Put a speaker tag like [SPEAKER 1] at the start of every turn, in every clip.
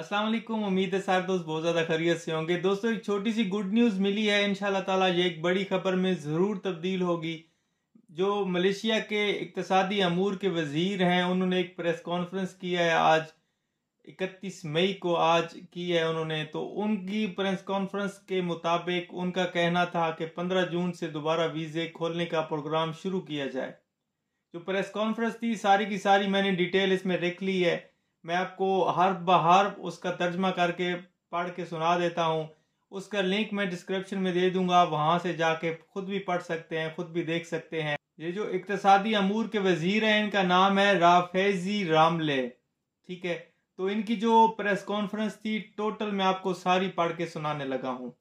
[SPEAKER 1] असलम उम्मीद है सारे दोस्त बहुत ज़्यादा खरीत से होंगे दोस्तों एक छोटी सी गुड न्यूज़ मिली है इन ताला ये एक बड़ी खबर में ज़रूर तब्दील होगी जो मलेशिया के इकतसादी अमूर के वज़ीर हैं उन्होंने एक प्रेस कॉन्फ्रेंस किया है आज इकतीस मई को आज की है उन्होंने तो उनकी प्रेस कॉन्फ्रेंस के मुताबिक उनका कहना था कि पंद्रह जून से दोबारा वीज़े खोलने का प्रोग्राम शुरू किया जाए जो प्रेस कॉन्फ्रेंस थी सारी की सारी मैंने डिटेल इसमें रख ली है मैं आपको हर बहार उसका तर्जमा करके पढ़ के सुना देता हूँ उसका लिंक मैं डिस्क्रिप्शन में दे दूंगा वहाँ से जाके खुद भी पढ़ सकते हैं खुद भी देख सकते हैं ये जो इकतसादी अमूर के वजीर हैं इनका नाम है राफेजी रामले ठीक है तो इनकी जो प्रेस कॉन्फ्रेंस थी टोटल मैं आपको सारी पढ़ के सुनाने लगा हूँ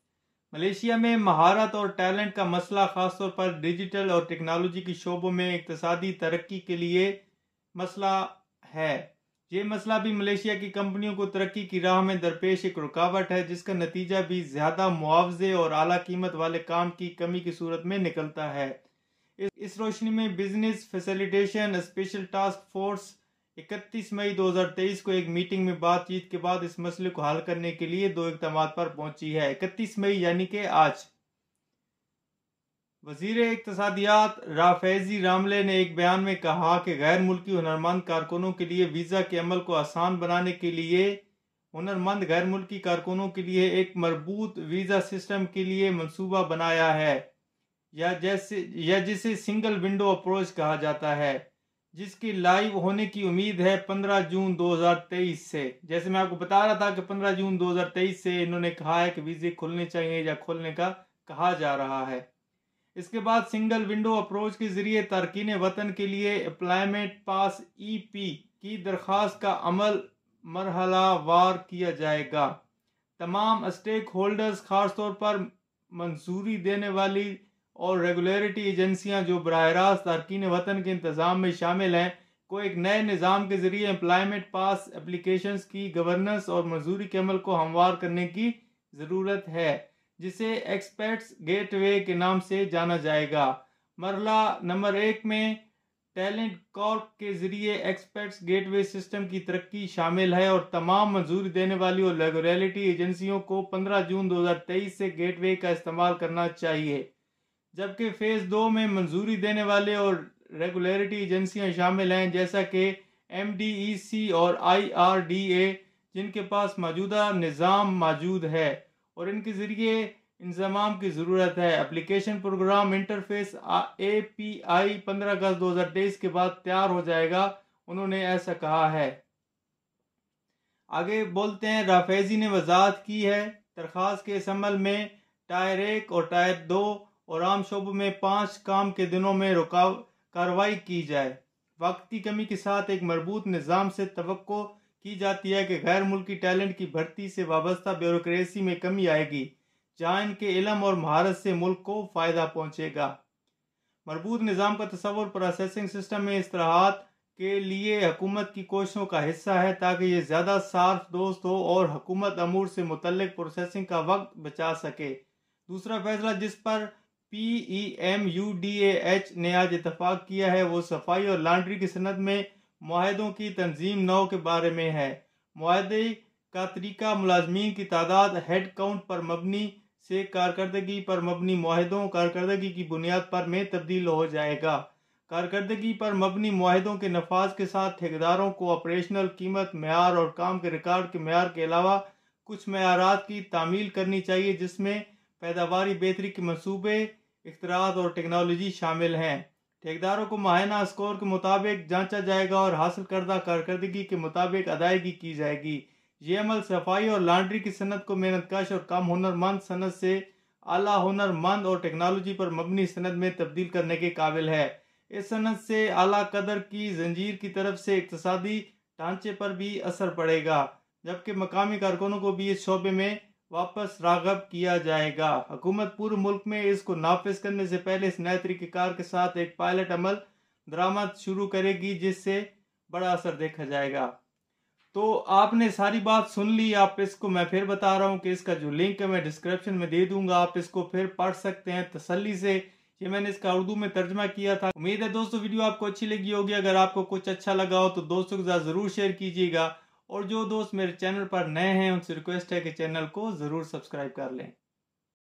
[SPEAKER 1] मलेशिया में महारत और टैलेंट का मसला खासतौर पर डिजिटल और टेक्नोलॉजी की शोबों में इकतसादी तरक्की के लिए मसला है ये मसला भी मलेशिया की कंपनियों को तरक्की की राह में दरपेश एक रुकावट है जिसका नतीजा भी ज्यादा मुआवजे और आला कीमत वाले काम की कमी की सूरत में निकलता है इस रोशनी में business facilitation special task force 31 मई 2023 को एक मीटिंग में बातचीत के बाद इस मसले को हल करने के लिए दो इकदाम पर पहुंची है 31 मई यानी कि आज वजीर इकतसादियात राफेजी रामले ने एक बयान में कहा कि गैर मुल्की हुनरमंद कारकुनों के लिए वीज़ा के अमल को आसान बनाने के लिए हुनरमंद गैर मुल्की कारकुनों के लिए एक मरबूत वीज़ा सिस्टम के लिए मनसूबा बनाया है या जैसे या जिसे सिंगल विंडो अप्रोच कहा जाता है जिसकी लाइव होने की उम्मीद है 15 जून 2023 से जैसे मैं आपको बता रहा था कि 15 जून 2023 से इन्होंने कहा है कि वीज़े खुलने चाहिए या खोलने का कहा जा रहा है इसके बाद सिंगल विंडो अप्रोच के ज़रिए तारकिन वतन के लिए अप्लायमेंट पास ई पी की दरख्वास्त का अमल मरहला वार किया जाएगा तमाम स्टेक होल्डर्स खासतौर पर मंजूरी देने वाली और रेगुलरिटी एजेंसियां जो बरह रास्त तारकिन वतन के इंतज़ाम में शामिल हैं को एक नए निज़ाम के ज़रिए एम्प्लॉयमेंट पास एप्लीकेशन की गवर्नेंस और मंजूरी के अमल को हमवार करने की ज़रूरत है जिसे एक्सपर्ट्स गेटवे के नाम से जाना जाएगा मरला नंबर एक में टैलेंट कॉर्प के जरिए एक्सपर्ट्स गेटवे सिस्टम की तरक्की शामिल है और तमाम मंजूरी देने वाली और रेगुलेटरी एजेंसियों को 15 जून 2023 से गेटवे का इस्तेमाल करना चाहिए जबकि फेज़ दो में मंजूरी देने वाले और रेगुलरिटी एजेंसियां शामिल हैं जैसा कि एम e और आई जिनके पास मौजूदा निज़ाम मौजूद है और इनके ज़रिए इंजमाम की ज़रूरत है application program interface A P I पंद्रह अगस्त दो हज़ार तेईस के बाद तैयार हो जाएगा उन्होंने ऐसा कहा है आगे बोलते हैं राफेजी ने वजाहत की है दरख्वास्त के इस में टायर एक और टायर दो और आम शोबों में पांच काम के दिनों में रुकाव कार्रवाई की जाए वक्त की कमी के साथ एक मरबूत निज़ाम से तो की जाती है कि गैर मुल्की टैलेंट की भर्ती से वाबस्ता ब्यूरोक्रेसी में कमी आएगी जहाँ इनके इलम और महारत से मुल्क को फ़ायदा पहुँचेगा मरबूत निज़ाम का तस्वर प्रोसेसिंग सिस्टम में असलाहत के लिए हकूमत की कोशिशों का हिस्सा है ताकि ये ज़्यादा सार्फ दोस्त हो और हकूमत अमूर से मुतलक प्रोसेसिंग का वक्त बचा सके दूसरा फैसला जिस पर P E M U D H ने आज इतफाक़ किया है वो सफाई और लॉन्ड्री की सनत में माहों की तनजीम नौ के बारे में है माहे का तरीका मुलाजमीन की तादाद हेड काउंट पर मबनी से कारकर्दगी पर मबनी माहों कारकर्दगी की बुनियाद पर में तब्दील हो जाएगा कारकर्दगी पर मबनी माहों के नफाज के साथ ठेकेदारों को ऑपरेशनल कीमत मैार और काम के रिकॉर्ड के मैार के अलावा कुछ मैारात की तामील करनी चाहिए जिसमें पैदावारी बेहतरी के मनसूबे अख्तरात और टेक्नोलॉजी शामिल हैं ठेकेदारों को माहाना स्कोर के मुताबिक जांचा जाएगा और हासिल करदा कारकर्दगी के मुताबिक अदायगी की जाएगी ये अमल सफाई और लॉन्ड्री की सनत को मेहनतकश और कम हुनरमंद सनत से अला हुनरमंद और टेक्नोलॉजी पर मबनी सनत में तब्दील करने के काबिल है इस सनत से अला कदर की जंजीर की तरफ से इकतदी ढांचे पर भी असर पड़ेगा जबकि मकामी कारकुनों को भी इस शोबे में वापस रागब किया जाएगा हुकूमत पूरे मुल्क में इसको नाफिज करने से पहले इस नए तरीक़ेकार के साथ एक पायलट अमल दरामद शुरू करेगी जिससे बड़ा असर देखा जाएगा तो आपने सारी बात सुन ली आप इसको मैं फिर बता रहा हूँ कि इसका जो लिंक है मैं डिस्क्रिप्शन में दे दूंगा आप इसको फिर पढ़ सकते हैं तसली से ये मैंने इसका उर्दू में तर्जमा किया था उम्मीद है दोस्तों वीडियो आपको अच्छी लगी होगी अगर आपको कुछ अच्छा लगा हो तो दोस्तों के साथ ज़रूर शेयर कीजिएगा और जो दोस्त मेरे चैनल पर नए हैं उनसे रिक्वेस्ट है कि चैनल को ज़रूर सब्सक्राइब कर लें